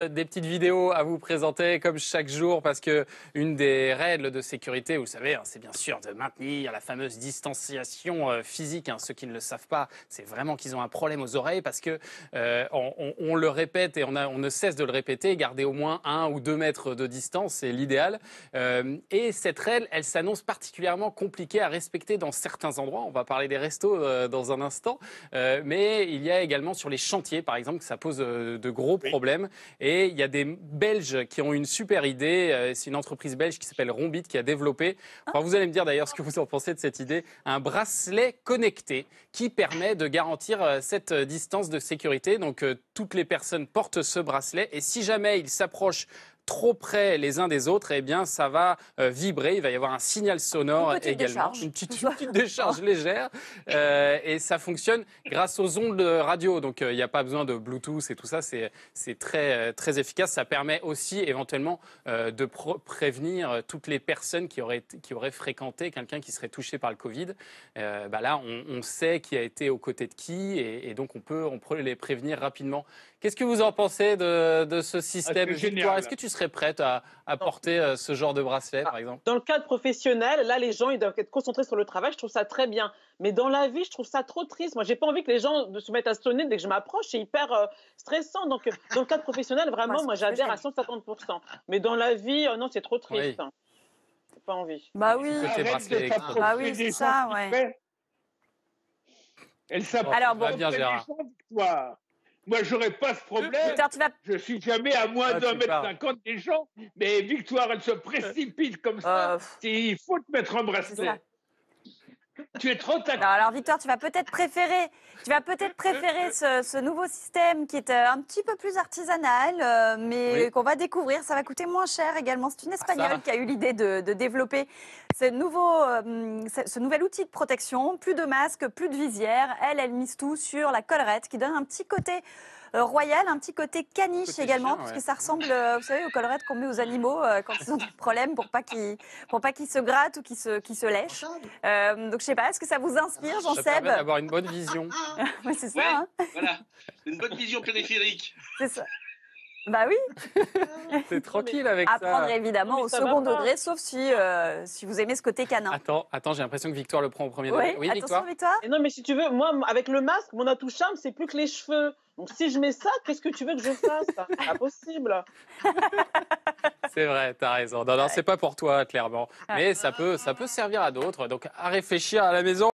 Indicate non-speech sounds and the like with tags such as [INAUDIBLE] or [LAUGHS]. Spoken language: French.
Des petites vidéos à vous présenter comme chaque jour parce que une des règles de sécurité, vous savez, hein, c'est bien sûr de maintenir la fameuse distanciation euh, physique. Hein, ceux qui ne le savent pas, c'est vraiment qu'ils ont un problème aux oreilles parce que euh, on, le répète et on, a, on, ne cesse de le répéter, garder au moins un ou deux mètres de distance, c'est l'idéal. Euh, et cette règle, elle s'annonce particulièrement compliquée à respecter dans certains endroits. On va parler des restos dans un instant, mais il y a également sur les chantiers, par exemple, que ça pose de gros problèmes. Et il y a des Belges qui ont une super idée. Euh, c'est une entreprise belge qui s'appelle Rombit qui a développé, vous allez me dire d'ailleurs ce que vous en pensez de cette idée, un bracelet connecté qui permet de garantir euh, cette euh, distance de sécurité. Donc toutes les personnes portent ce bracelet et si jamais ils s'approchent trop près les uns des autres, eh bien, ça va euh, vibrer. Il va y avoir un signal sonore également. [LAUGHS] Une petite, décharge légère. [LAUGHS] Euh, et ça fonctionne grâce aux ondes radio. Donc, euh, il n'y a pas besoin de Bluetooth et tout ça. C'est très, très efficace. Ça permet aussi éventuellement de prévenir toutes les personnes qui auraient, qui auraient fréquenté quelqu'un qui serait touché par le Covid. Bah là, on, sait qui a été aux côtés de qui et, donc on peut, on peut les prévenir rapidement. Qu'est-ce que vous en pensez de, ce ah, système Est-ce tu très prête à, porter euh, ce genre de bracelet, ah, par exemple Dans le cadre professionnel, là, les gens, ils doivent être concentrés sur le travail. Je trouve ça très bien. Mais dans la vie, je trouve ça trop triste. Moi, j'ai pas envie que les gens se mettent à sonner dès que je m'approche. C'est hyper euh, stressant. Donc, euh, dans le cadre professionnel, [LAUGHS] vraiment, moi, j'adhère à 150%. Mais dans la vie, non, c'est trop triste. Hein. Pas envie. Bah oui, bah oui, c'est ça, ouais. Elle bon, bien, Gérard. Moi, j'aurais pas ce problème. tu Je suis jamais à moins ah, d'un mètre cinquante des gens, mais Victoire, elle se précipite comme euh, ça. Il faut te mettre en bracelet. Tu es trop alors Victor, tu vas peut-être préférer, tu vas peut-être préférer ce, nouveau système qui est euh, un petit peu plus artisanal, euh, mais qu'on va découvrir. Ça va coûter moins cher également. C'est une ah, espagnole qui a eu l'idée de, de, développer ce nouveau, euh, ce nouvel outil de protection. Plus de masques, plus de visières. Elle, elle mise tout sur la collerette qui donne un petit côté euh, royal, un petit côté caniche également, parce que ça ressemble, euh, vous savez, aux collerettes qu'on met aux animaux euh, quand ils ont des problèmes pour pas qu'ils se grattent ou qu'ils se, se lèchent. donc je sais pas, est-ce que ça vous inspire, Jean-Seb D'avoir une bonne vision. [LAUGHS] c'est ça. Hein. voilà, une bonne vision périphérique. c'est ça. Bah oui. c'est [LAUGHS] tranquille avec ça. Apprendre évidemment au second degré, sauf si, euh, si vous aimez ce côté canin. Attends, attends j'ai l'impression que Victoire le prend au premier degré. Oui, oui Victoire. non, mais si tu veux, moi, avec le masque, mon atout c'est plus que les cheveux. Donc si je mets ça, qu'est-ce que tu veux que je fasse Impossible. [LAUGHS] c'est vrai, t'as raison. Non, non, c'est pas pour toi, clairement. Mais ça peut, ça peut servir à d'autres. Donc à réfléchir à la maison.